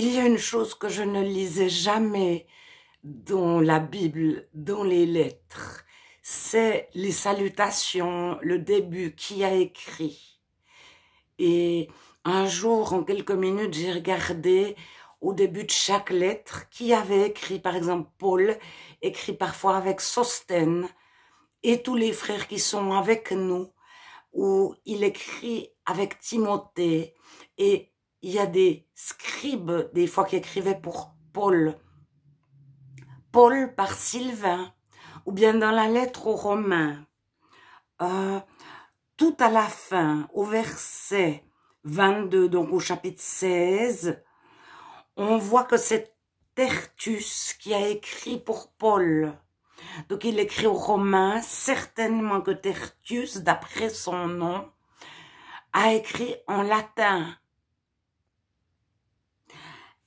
Il y a une chose que je ne lisais jamais dans la Bible, dans les lettres, c'est les salutations, le début, qui a écrit. Et un jour, en quelques minutes, j'ai regardé au début de chaque lettre qui avait écrit, par exemple Paul, écrit parfois avec Sostène, et tous les frères qui sont avec nous, où il écrit avec Timothée, et il y a des scribes, des fois, qui écrivaient pour Paul. Paul par Sylvain, ou bien dans la lettre aux Romains. Euh, tout à la fin, au verset 22, donc au chapitre 16, on voit que c'est Tertus qui a écrit pour Paul. Donc il écrit aux Romains, certainement que Tertius, d'après son nom, a écrit en latin.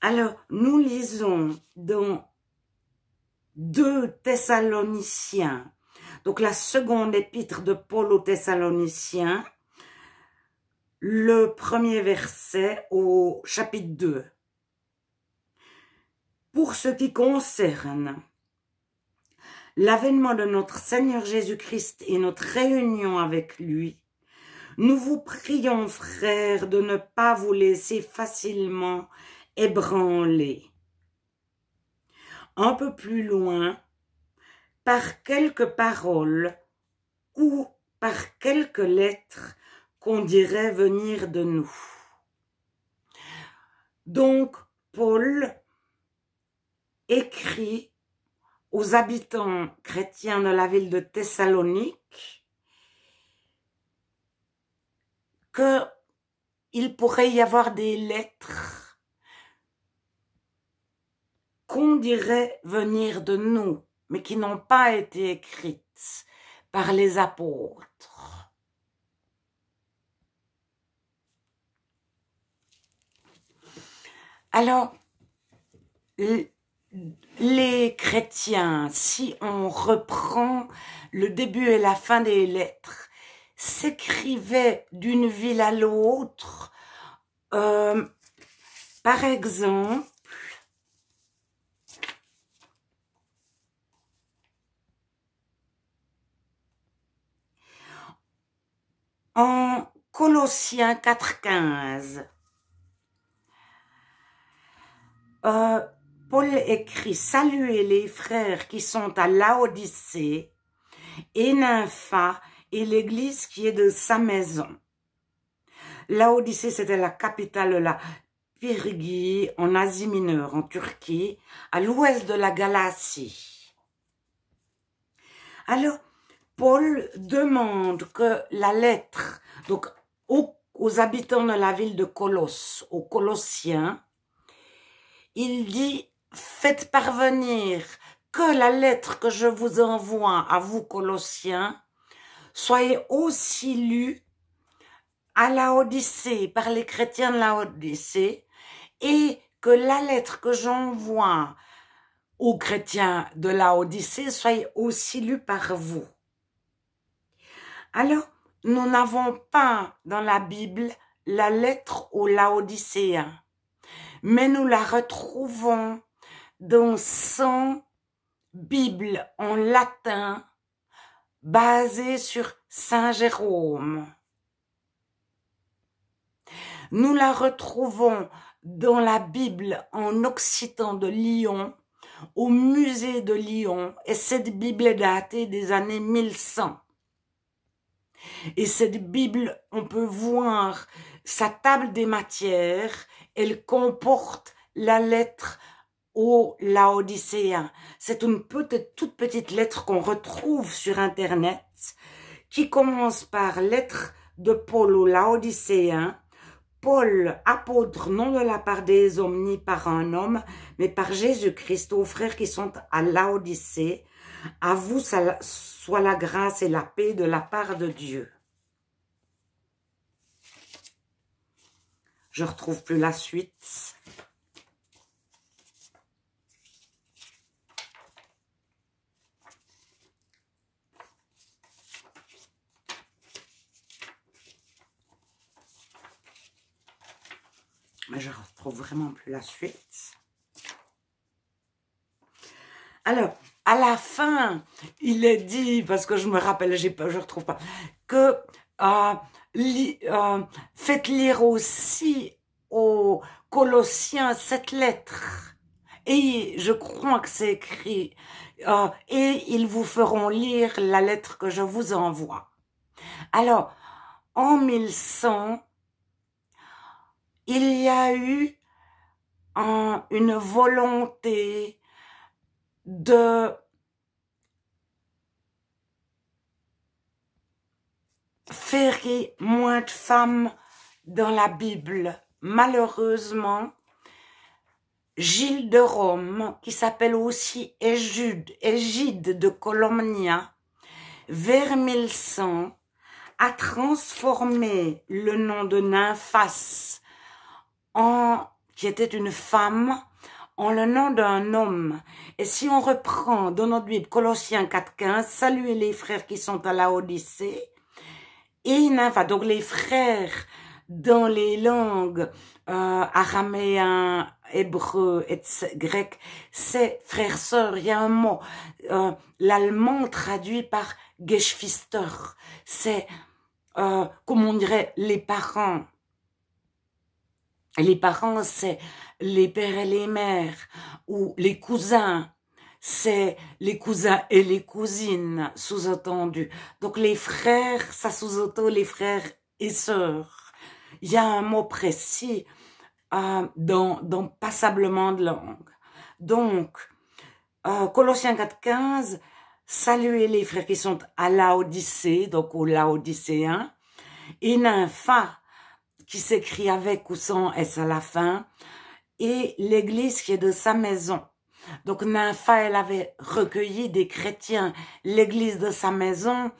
Alors, nous lisons dans deux Thessaloniciens, donc la seconde épître de Paul aux Thessaloniciens, le premier verset au chapitre 2. Pour ce qui concerne l'avènement de notre Seigneur Jésus-Christ et notre réunion avec lui, nous vous prions, frères, de ne pas vous laisser facilement ébranlé. Un peu plus loin, par quelques paroles ou par quelques lettres qu'on dirait venir de nous. Donc, Paul écrit aux habitants chrétiens de la ville de Thessalonique qu'il pourrait y avoir des lettres qu'on dirait venir de nous, mais qui n'ont pas été écrites par les apôtres. Alors, les chrétiens, si on reprend le début et la fin des lettres, s'écrivaient d'une ville à l'autre. Euh, par exemple, en Colossiens 4.15. Euh, Paul écrit « Saluez les frères qui sont à Laodicée, et Nympha, et l'église qui est de sa maison. » Laodicée, c'était la capitale de la Pyrgie, en Asie mineure, en Turquie, à l'ouest de la Galatie. Alors, Paul demande que la lettre, donc aux, habitants de la ville de Colosse, aux Colossiens, il dit « Faites parvenir que la lettre que je vous envoie à vous, Colossiens, soyez aussi lue à la Odyssée, par les chrétiens de la Odyssée, et que la lettre que j'envoie aux chrétiens de la Odyssée soit aussi lue par vous. Alors, nous n'avons pas dans la Bible la lettre aux Laodicéens, mais nous la retrouvons dans 100 Bibles en latin basées sur Saint Jérôme. Nous la retrouvons dans la Bible en occitan de Lyon, au musée de Lyon, et cette Bible est datée des années 1100. Et cette Bible, on peut voir sa table des matières, elle comporte la lettre au Laodicéen. C'est une petite, toute petite lettre qu'on retrouve sur Internet qui commence par lettre de Paul au Laodicéen Paul, apôtre, non de la part des hommes ni par un homme, mais par Jésus-Christ, aux frères qui sont à l'Odyssée, à vous soit la grâce et la paix de la part de Dieu. Je retrouve plus la suite. je ne retrouve vraiment plus la suite. Alors, à la fin, il est dit, parce que je me rappelle, je ne retrouve pas, que euh, euh, faites lire aussi aux Colossiens cette lettre. Et je crois que c'est écrit. Euh, et ils vous feront lire la lettre que je vous envoie. Alors, en 1100, il y a eu une volonté de ferrer moins de femmes dans la Bible. Malheureusement, Gilles de Rome, qui s'appelle aussi Égide de Colomnia, vers 1100, a transformé le nom de Nymphas en, oh, qui était une femme en le nom d'un homme. Et si on reprend dans notre Bible, Colossiens 4.15, saluez les frères qui sont à la Odyssée. Et donc les frères dans les langues euh, araméen, hébreu, et grec, c'est frères, sœur. Il y a un mot, euh, l'allemand traduit par Geschwister. C'est euh, comme on dirait les parents les parents, c'est les pères et les mères, ou les cousins, c'est les cousins et les cousines, sous-entendu. Donc les frères, ça sous-entend les frères et sœurs. Il y a un mot précis euh, dans, passablement de langue. Donc, euh, Colossiens 4.15, saluez les frères qui sont à Odyssée donc aux Laodicéens, et nympha, qui s'écrit avec ou sans S à la fin, et l'église qui est de sa maison. Donc elle avait recueilli des chrétiens. L'église de sa maison,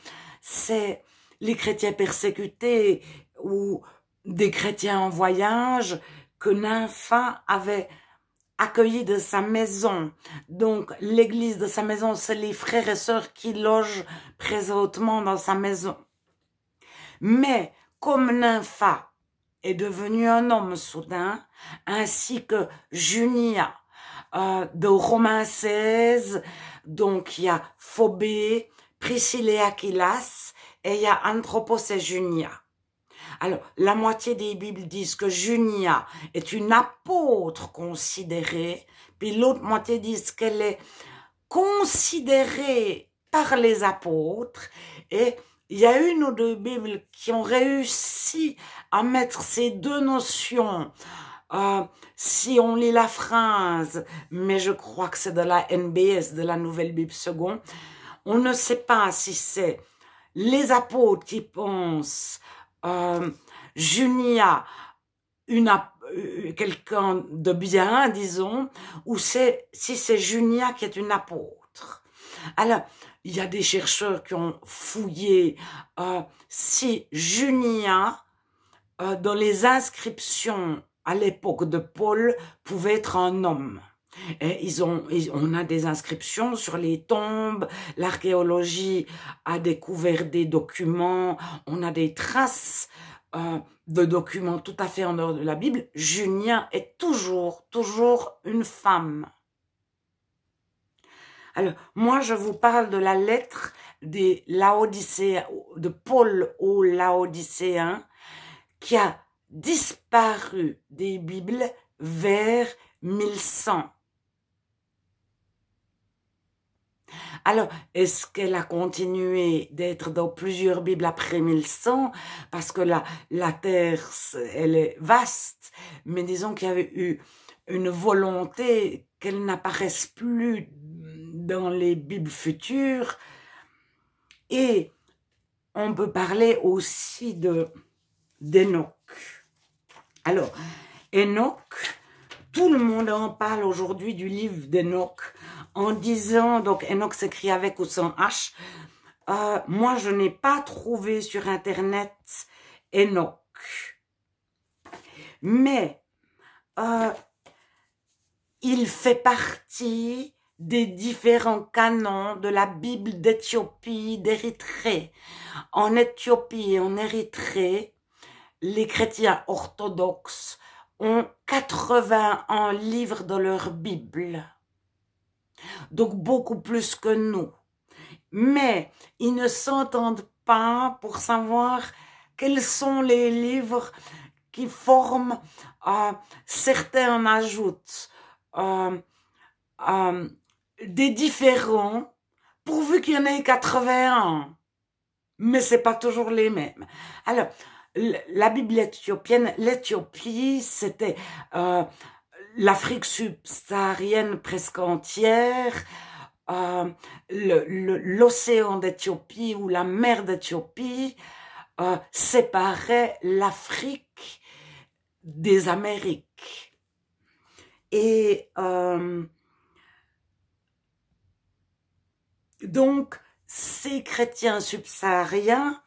c'est les chrétiens persécutés ou des chrétiens en voyage que Nympha avait accueilli de sa maison. Donc l'église de sa maison, c'est les frères et sœurs qui logent présentement dans sa maison. Mais comme Nympha est devenu un homme soudain, ainsi que Junia euh, de Romains 16, donc il y a Phobée, Priscille et Aquilas, et il y a Anthropos et Junia. Alors, la moitié des Bibles disent que Junia est une apôtre considérée, puis l'autre moitié disent qu'elle est considérée par les apôtres, et il y a une ou deux Bibles qui ont réussi à mettre ces deux notions. Euh, si on lit la phrase, mais je crois que c'est de la NBS, de la Nouvelle Bible Seconde, on ne sait pas si c'est les apôtres qui pensent euh, Junia, une euh, quelqu'un de bien, disons, ou si c'est Junia qui est une apôtre. Alors, il y a des chercheurs qui ont fouillé euh, si Junia, euh, dans les inscriptions à l'époque de Paul, pouvait être un homme. Et ils ont, on a des inscriptions sur les tombes, l'archéologie a découvert des documents, on a des traces euh, de documents tout à fait en dehors de la Bible. Junia est toujours, toujours une femme. Alors, moi, je vous parle de la lettre des Laodicéens, de Paul aux Laodicéens, qui a disparu des Bibles vers 1100. Alors, est-ce qu'elle a continué d'être dans plusieurs Bibles après 1100 Parce que la, la terre, elle est vaste, mais disons qu'il y avait eu une volonté qu'elle n'apparaisse plus dans les Bibles futures. Et on peut parler aussi de d'Enoch. Alors, Enoch, tout le monde en parle aujourd'hui du livre d'Enoch en disant, donc Enoch s'écrit avec ou sans H. Euh, moi, je n'ai pas trouvé sur Internet Enoch. Mais euh, il fait partie des différents canons de la Bible d'Éthiopie, d'Érythrée. En Éthiopie et en Érythrée, les chrétiens orthodoxes ont 81 livres dans leur Bible. Donc beaucoup plus que nous. Mais ils ne s'entendent pas pour savoir quels sont les livres qui forment, euh, certains en ajoutent. Euh, euh, des différents, pourvu qu'il y en ait 81. Mais c'est pas toujours les mêmes. Alors, la Bible éthiopienne, l'Éthiopie, c'était euh, l'Afrique subsaharienne presque entière, euh, l'océan d'Éthiopie ou la mer d'Éthiopie euh, séparait l'Afrique des Amériques. Et euh, Donc, ces chrétiens subsahariens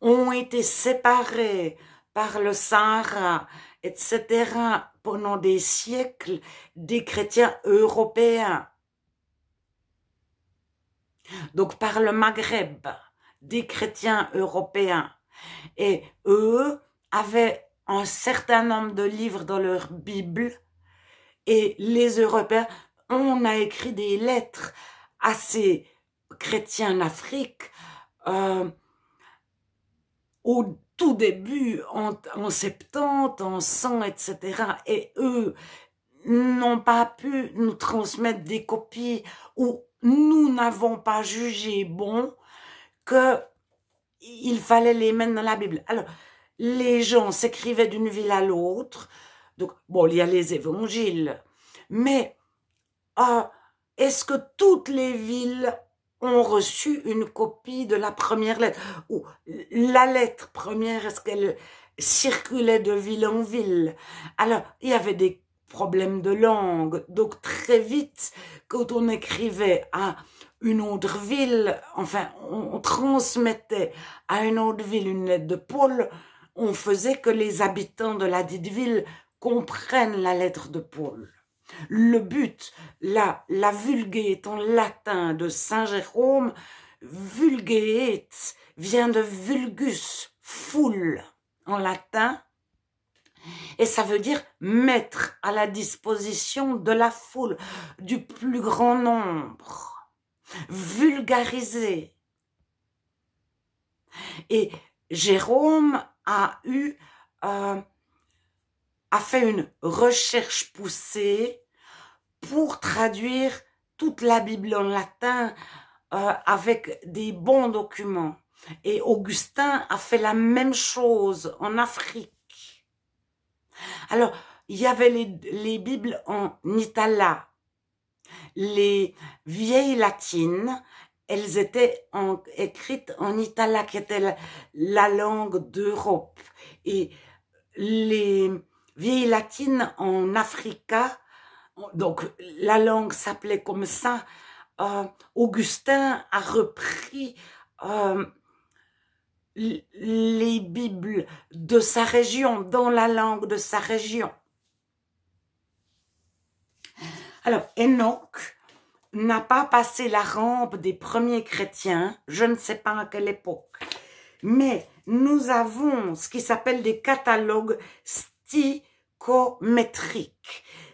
ont été séparés par le Sahara, etc., pendant des siècles des chrétiens européens. Donc par le Maghreb, des chrétiens européens. Et eux avaient un certain nombre de livres dans leur Bible, et les Européens, on a écrit des lettres à ces chrétiens en Afrique, euh, au tout début, en, 70, en 100, etc. Et eux n'ont pas pu nous transmettre des copies où nous n'avons pas jugé bon que il fallait les mettre dans la Bible. Alors, les gens s'écrivaient d'une ville à l'autre. Donc, bon, il y a les évangiles. Mais, euh, est-ce que toutes les villes ont reçu une copie de la première lettre Ou la lettre première, est-ce qu'elle circulait de ville en ville Alors, il y avait des problèmes de langue. Donc, très vite, quand on écrivait à une autre ville, enfin, on transmettait à une autre ville une lettre de Paul, on faisait que les habitants de la dite ville comprennent la lettre de Paul. Le but, la, la vulgate en latin de Saint Jérôme, vulgate vient de vulgus, foule en latin, et ça veut dire mettre à la disposition de la foule, du plus grand nombre, vulgariser. Et Jérôme a eu euh, a fait une recherche poussée pour traduire toute la Bible en latin euh, avec des bons documents. Et Augustin a fait la même chose en Afrique. Alors, il y avait les, les Bibles en itala. Les vieilles latines, elles étaient écrites en itala, qui était la langue d'Europe. Et les vieille latine en Africa, donc la langue s'appelait comme ça, euh, Augustin a repris euh, les Bibles de sa région, dans la langue de sa région. Alors, Enoch n'a pas passé la rampe des premiers chrétiens, je ne sais pas à quelle époque, mais nous avons ce qui s'appelle des catalogues sti,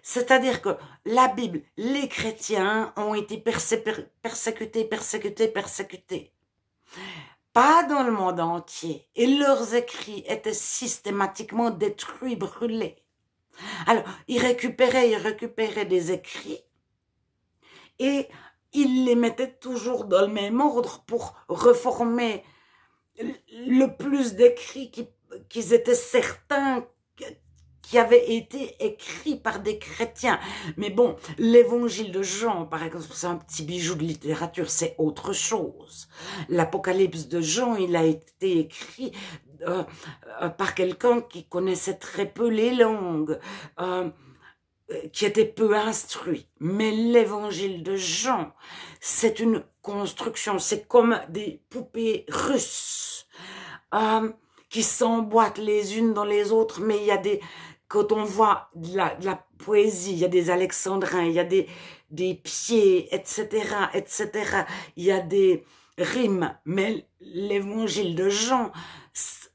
c'est-à-dire que la Bible, les chrétiens ont été persécutés, persécutés, persécutés. Pas dans le monde entier. Et leurs écrits étaient systématiquement détruits, brûlés. Alors, ils récupéraient, ils récupéraient des écrits et ils les mettaient toujours dans le même ordre pour reformer le plus d'écrits qu'ils étaient certains qui avait été écrit par des chrétiens. Mais bon, l'évangile de Jean, par exemple, c'est un petit bijou de littérature, c'est autre chose. L'Apocalypse de Jean, il a été écrit euh, euh, par quelqu'un qui connaissait très peu les langues, euh, qui était peu instruit. Mais l'évangile de Jean, c'est une construction, c'est comme des poupées russes qui s'emboîtent les unes dans les autres, mais il y a des, quand on voit de la, la poésie, il y a des alexandrins, il y a des, des pieds, etc., etc. Il y a des rimes, mais l'évangile de Jean,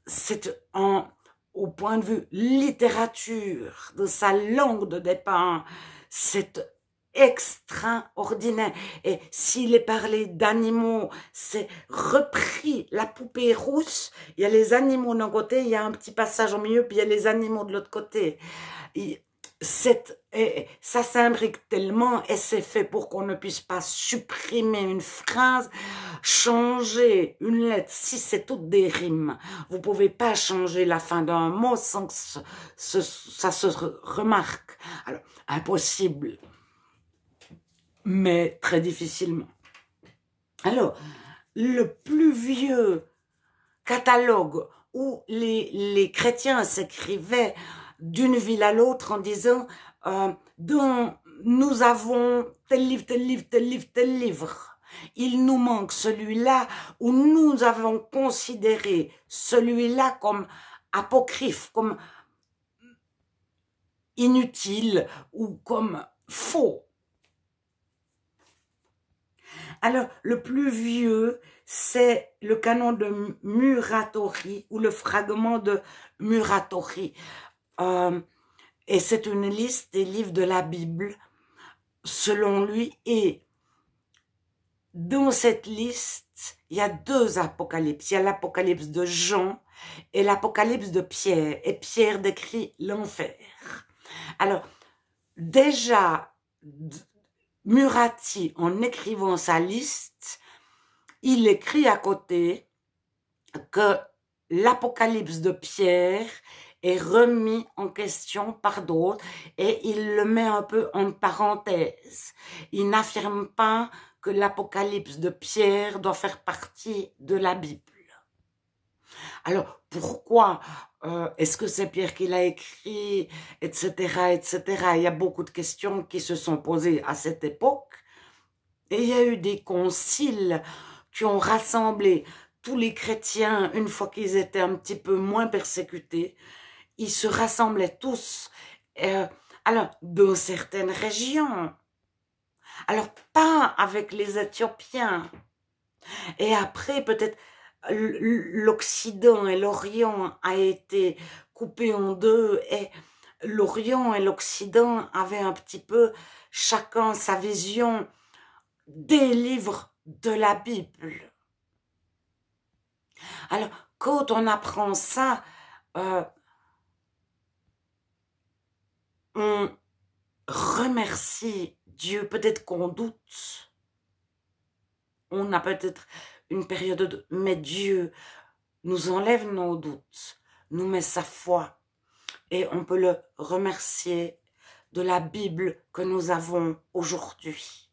c'est en au point de vue littérature, de sa langue de départ, c'est extraordinaire. Et s'il est parlé d'animaux, c'est repris la poupée rousse. Il y a les animaux d'un côté, il y a un petit passage au milieu, puis il y a les animaux de l'autre côté. Et cette, ça s'imbrique tellement et c'est fait pour qu'on ne puisse pas supprimer une phrase, changer une lettre. Si c'est toutes des rimes, vous pouvez pas changer la fin d'un mot sans que ça se remarque. Alors, impossible mais très difficilement. Alors, le plus vieux catalogue où les, chrétiens s'écrivaient d'une ville à l'autre en disant euh, dont nous avons tel livre, tel livre, tel livre, tel livre. Il nous manque celui-là où nous avons considéré celui-là comme apocryphe, comme inutile ou comme faux. Alors, le plus vieux, c'est le canon de Muratori ou le fragment de Muratori. Euh, et c'est une liste des livres de la Bible, selon lui. Et dans cette liste, il y a deux apocalypses. Il y a l'apocalypse de Jean et l'apocalypse de Pierre. Et Pierre décrit l'enfer. Alors, déjà, Murati, en écrivant sa liste, il écrit à côté que l'Apocalypse de Pierre est remis en question par d'autres et il le met un peu en parenthèse. Il n'affirme pas que l'Apocalypse de Pierre doit faire partie de la Bible. Alors pourquoi euh, est-ce que c'est Pierre qui l'a écrit, etc., etc. Il y a beaucoup de questions qui se sont posées à cette époque. Et il y a eu des conciles qui ont rassemblé tous les chrétiens, une fois qu'ils étaient un petit peu moins persécutés, ils se rassemblaient tous, euh, alors, dans certaines régions. Alors, pas avec les Éthiopiens. Et après, peut-être, l'Occident et l'Orient a été coupé en deux et l'Orient et l'Occident avaient un petit peu chacun sa vision des livres de la Bible. Alors, quand on apprend ça, euh, on remercie Dieu. Peut-être qu'on doute. On a peut-être une période de Mais Dieu nous enlève nos doutes, nous met sa foi. Et on peut le remercier de la Bible que nous avons aujourd'hui.